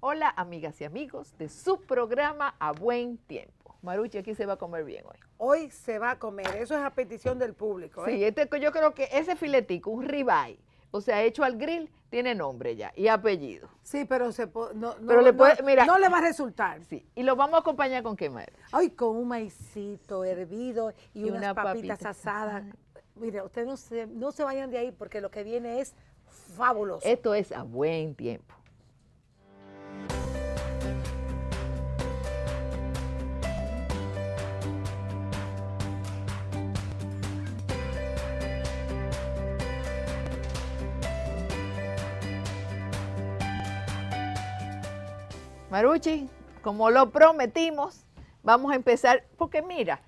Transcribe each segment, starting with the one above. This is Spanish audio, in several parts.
Hola amigas y amigos de su programa A Buen Tiempo. Maruchi, aquí se va a comer bien hoy. Hoy se va a comer, eso es a petición del público. ¿eh? Sí, este, yo creo que ese filetico, un ribeye, o sea, hecho al grill, tiene nombre ya y apellido. Sí, pero se no, no, le no, le va a resultar. Sí, y lo vamos a acompañar con qué hoy Ay, con un maicito hervido y, unas papitas asadas. Mire, ustedes no se, no se vayan de ahí porque lo que viene es fabuloso. Esto es a buen tiempo. Maruchi, como lo prometimos, vamos a empezar, porque mira,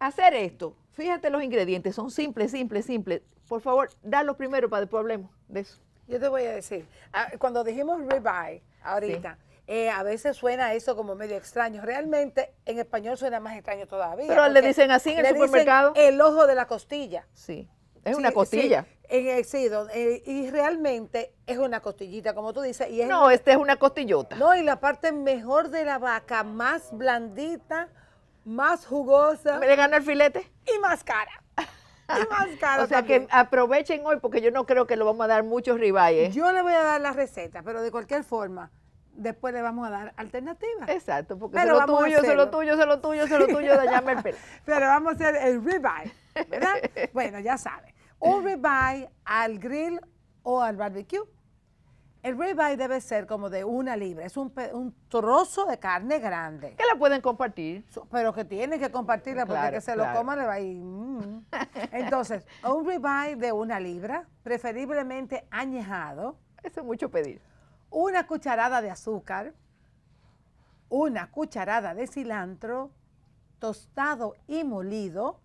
hacer esto, fíjate los ingredientes, son simples, simples, simples. Por favor, dalo primero para después hablemos de eso. Yo te voy a decir, ah, cuando dijimos ribeye ahorita, eh, a veces suena eso como medio extraño. Realmente en español suena más extraño todavía. Pero le dicen así en el supermercado. el ojo de la costilla. Sí. Es una costilla. En, sí, eh, y realmente es una costillita, como tú dices. Y es no, esta es una costillota. No, y la parte mejor de la vaca, más blandita, más jugosa. ¿Me le gana el filete? Y más cara. Y más cara. o sea que aprovechen hoy, porque yo no creo que lo vamos a dar muchos ribayes. ¿eh? Yo le voy a dar la receta, pero de cualquier forma después le vamos a dar alternativas. Exacto, porque Pero se lo tuyo, se lo tuyo, se lo tuyo, el pelo. Pero vamos a hacer el ribeye, ¿verdad? bueno, ya saben. Un ribeye al grill o al barbecue. El ribeye debe ser como de una libra, es un, trozo de carne grande. Que la pueden compartir. Pero que tienen que compartirla porque que se lo coman le va a ir. Mm. Entonces, un ribeye de una libra, preferiblemente añejado. Eso es mucho pedir. Una cucharada de azúcar, una cucharada de cilantro, tostado y molido,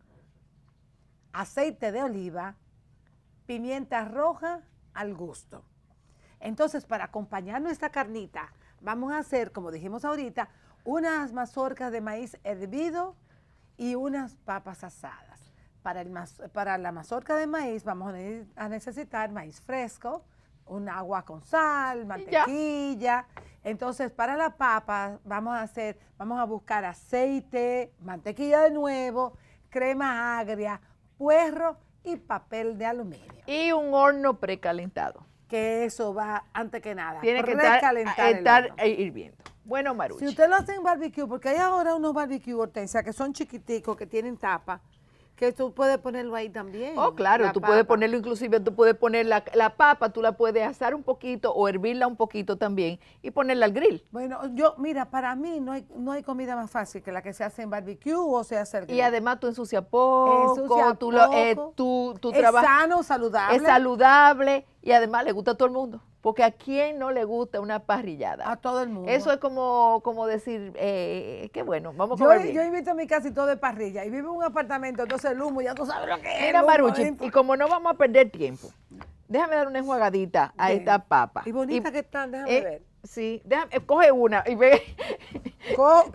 aceite de oliva, pimienta roja al gusto. Entonces, para acompañar nuestra carnita, vamos a hacer, como dijimos ahorita, unas mazorcas de maíz hervido y unas papas asadas. Para, para la mazorca de maíz vamos a, necesitar maíz fresco, un agua con sal, mantequilla. Entonces, para la papa vamos a hacer, vamos a buscar aceite, mantequilla de nuevo, crema agria, puerro y papel de aluminio. Y un horno precalentado. Que eso va, antes que nada, tiene que estar, hirviendo. Bueno, Maru Si usted lo hace en barbecue, porque hay ahora unos barbecue hortensia que son chiquiticos, que tienen tapa, que tú puedes ponerlo ahí también. Oh, claro, tú puedes ponerlo inclusive, tú puedes poner la, papa, tú la puedes asar un poquito o hervirla un poquito también y ponerla al grill. Bueno, yo, mira, para mí no hay, no hay comida más fácil que la que se hace en barbecue o se hace al grill. Y además tú ensucias poco, ensucia tú, lo, eh, Es sano, saludable. Es saludable y además le gusta a todo el mundo. Porque a quién no le gusta una parrillada. A todo el mundo. Eso es como, como decir, eh, qué bueno, vamos a comer. Yo, yo invito a mi casa y todo de parrilla. Y vivo en un apartamento, entonces el humo, ya tú sabes lo que es. Mira, Maruchi, y como no vamos a perder tiempo, déjame dar una enjuagadita a esta papa. Y bonita que están, déjame eh, ver. Sí, déjame, eh, coge una y ve. cojo,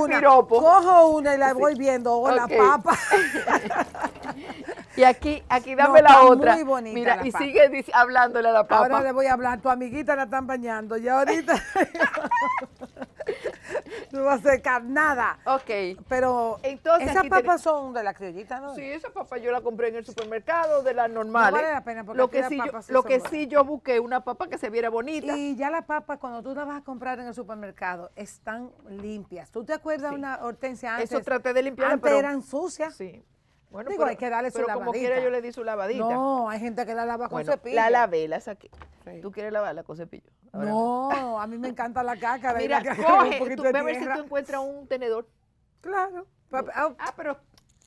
una, piropo. cojo una y la voy viendo, Hola, la papa. Y aquí, aquí dame la otra. Muy bonita Mira, y sigue hablándole a la papa. Ahora le voy a hablar, tu amiguita la están bañando, ya ahorita no va a secar nada. Ok. Pero Entonces, esas papas son de la criollita, ¿no? Sí, esas papas yo la compré en el supermercado, de las normales. No vale la pena porque lo que, sí yo, lo que sí yo busqué, una papa que se viera bonita. Y ya las papas, cuando tú las vas a comprar en el supermercado, están limpias. ¿Tú te acuerdas de una hortensia antes? Eso traté de limpiar. Antes pero... eran sucias. Sí. Bueno, pero, hay que darle pero como quiera yo le di su lavadita. No, hay gente que la lava con cepillo. La lavé, la saqué. ¿Tú quieres lavarla con cepillo? no, a mí me encanta la caca. Ah, mira, coge, tú a ver si tú encuentras un tenedor. Claro. Ah, pero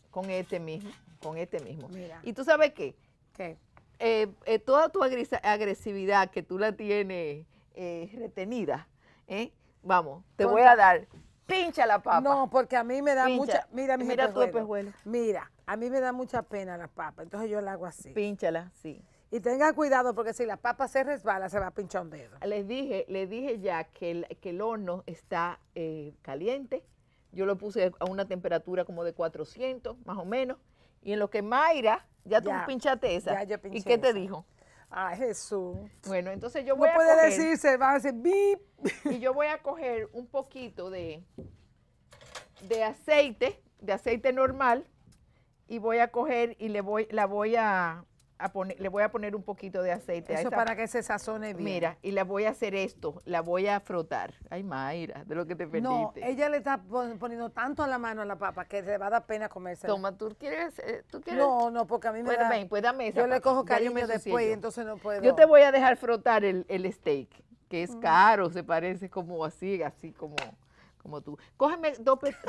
con este mismo, con este mismo. ¿Y tú sabes qué? ¿Qué? Eh, eh, toda tu agresividad que tú la tienes eh, retenida, ¿eh? vamos, te voy a dar pincha la papa. No, porque a mí me da mucha. Mira, mi mira tu Mira. A mí me da mucha pena la papa, entonces yo la hago así. Pínchala, sí. Y tenga cuidado porque si la papa se resbala, se va a pinchar un dedo. Les dije, les dije ya que el, que el horno está eh, caliente. Yo lo puse a una temperatura como de 400, más o menos. Y en lo que Mayra, ya, tú pinchaste esa. Ya ya pinché ¿Y qué te dijo? Ay, Jesús. Bueno, entonces yo voy no puede decirse, va a decir bip. Y yo voy a coger un poquito de, de aceite, de aceite normal y voy a coger y le voy, la voy a, a poner, le voy a poner un poquito de aceite. Eso para que se sazone bien. Mira, y la voy a hacer esto, la voy a frotar. Ay, Mayra, de lo que te perdiste. No, ella le está poniendo tanto a la mano a la papa que le va a dar pena comerse. Toma, ¿tú quieres, eh, tú quieres? No, no, porque a mí me bueno, da... Ven, pues dame esa. Yo le cojo cariño después y entonces no puedo. Yo te voy a dejar frotar el, el steak, que es mm. caro, se parece como así, así como como tú. Cógeme dos, pedazos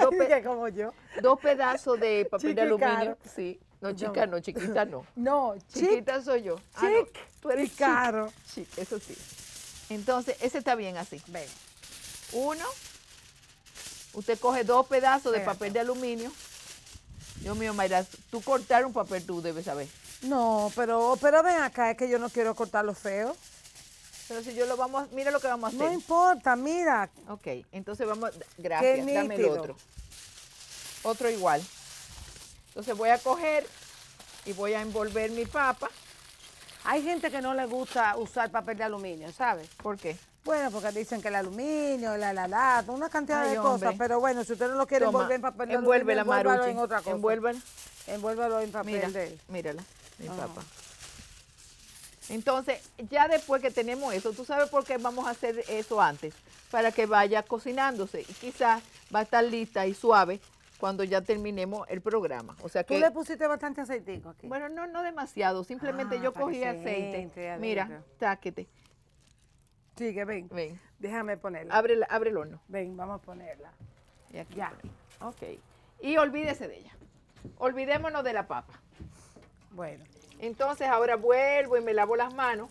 de papel de aluminio. Sí. No, chica, no, chiquita no. No, chiquita soy yo. Ah, chic, caro. Chic, eso sí. Entonces, ese está bien así. Ven. Uno. Usted coge dos pedazos de papel de aluminio. Dios mío, Mayra, tú cortar un papel tú debes saber. No, pero, pero ven acá, es que yo no quiero cortar lo feo. Pero si yo lo vamos, mira lo que vamos a hacer. No importa, mira. Ok, entonces vamos, gracias, dame el otro. Otro igual. Entonces voy a coger y voy a envolver mi papa. Hay gente que no le gusta usar papel de aluminio, ¿sabes? ¿Por qué? Bueno, porque dicen que el aluminio, la la lata, una cantidad de cosas, pero bueno, si usted no lo quiere envolver en papel de aluminio, la en otra cosa. Envuélvelo. en papel mira, de... Mírala, mi papa. Entonces, ya después que tenemos eso, ¿tú sabes por qué vamos a hacer eso antes? Para que vaya cocinándose y quizás va a estar lista y suave cuando ya terminemos el programa. O sea ¿Tú le pusiste bastante aceite aquí? Bueno, no, no demasiado, simplemente ah, yo cogí aceite. Mira, táquete. Sigue, ven. Ven. Déjame ponerla. Abre, abre el horno. Ven, vamos a ponerla. Ya. Ok. Y olvídese de ella. Olvidémonos de la papa. Bueno. Entonces ahora vuelvo y me lavo las manos.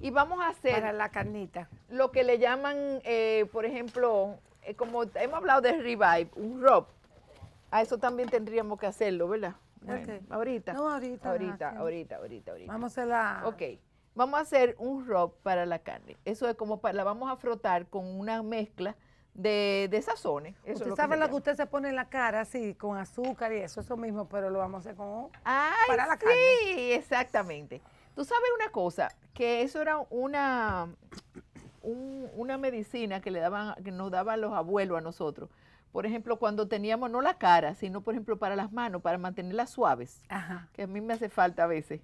Y vamos a hacer... Para la carnita. Lo que le llaman, eh, por ejemplo, eh, como hemos hablado de revive, un rub. A eso también tendríamos que hacerlo, ¿verdad? Ahorita. No, ahorita. Ahorita, ahorita, ahorita, Vamos a la... Ok. Vamos a hacer un rub para la carne. Eso es como para, la vamos a frotar con una mezcla de, de sazones. usted lo sabe que que usted se pone en la cara, así, con azúcar y eso, eso mismo, pero lo vamos a hacer con Ay, para la sí, exactamente. Tú sabes una cosa, que eso era una, una medicina que, le daban, que nos daban los abuelos a nosotros. Por ejemplo, cuando teníamos, no la cara, sino por ejemplo para las manos, para mantenerlas suaves, Ajá. que a mí me hace falta a veces.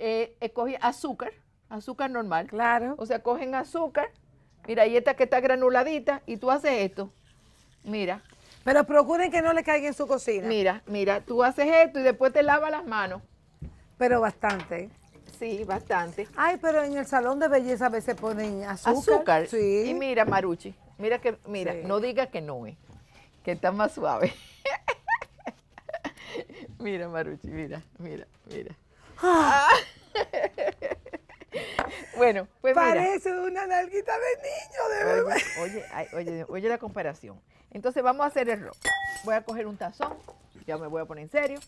Eh, eh azúcar, azúcar normal. Claro. O sea, cogen azúcar, Mira, y esta que está granuladita y tú haces esto. Mira. Pero procuren que no le caiga en su cocina. Mira, mira, tú haces esto y después te lavas las manos. Pero bastante. Sí, bastante. Ay, pero en el salón de belleza a veces ponen azúcar. Azúcar. Sí. Y mira, Maruchi, mira que, mira, no digas que no es, que está más suave. mira, Maruchi, mira, mira, mira. Ah. Ah. Bueno, pues Parece una nalguita de niño, de bebé. Oye, oye, oye, la comparación. Entonces vamos a hacer el rock. Voy a coger un tazón, ya me voy a poner en serio,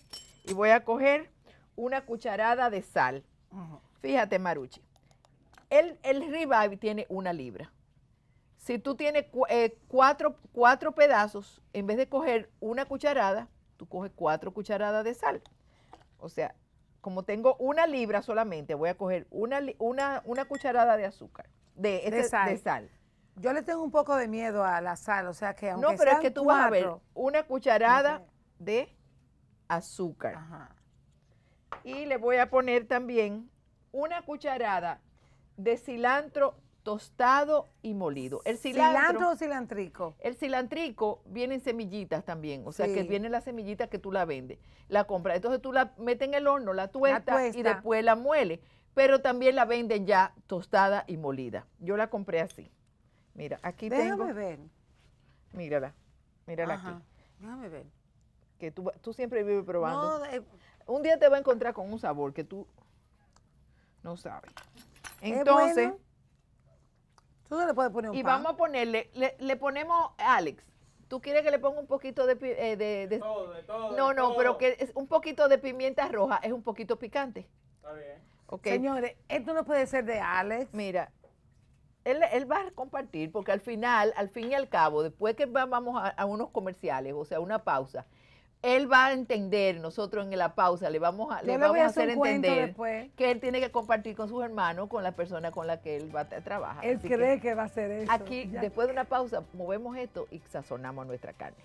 y voy a coger una cucharada de sal. Fíjate, Maruchi, el, el ribeye tiene una libra. Si tú tienes eh, cuatro, pedazos, en vez de coger una cucharada, tú coges cuatro cucharadas de sal. O sea, como tengo una libra solamente, voy a coger una, cucharada de azúcar, de, sal. Yo le tengo un poco de miedo a la sal, o sea que aunque No, pero es que tú vas a ver una cucharada de azúcar. Y le voy a poner también una cucharada de cilantro tostado y molido. El cilantro, cilantro o cilantrico. El cilantrico viene en semillitas también, o sea que viene la semillita que tú la vendes, la compras. Entonces tú la metes en el horno, la tuestas y después la muele, pero también la venden ya tostada y molida. Yo la compré así. Mira, aquí Déjame tengo. Déjame ver. Mírala, mírala aquí. Déjame ver. Que tú, tú siempre vives probando. Eh, un día te va a encontrar con un sabor que tú no sabes. Entonces, Tú no le puedes poner un Y vamos a ponerle, le, ponemos Alex. ¿Tú quieres que le ponga un poquito de... Eh, de, de, todo, de todo, no, no, pero que un poquito de pimienta roja es un poquito picante. Está bien. Señores, esto no puede ser de Alex. Mira, él, él, va a compartir porque al final, al fin y al cabo, después que vamos a, a unos comerciales, o sea, una pausa, él va a entender, nosotros en la pausa le vamos a, le vamos a hacer entender que él tiene que compartir con sus hermanos, con la persona con la que él va a trabajar. Él cree que, va a hacer eso. Aquí, después de una pausa, movemos esto y sazonamos nuestra carne.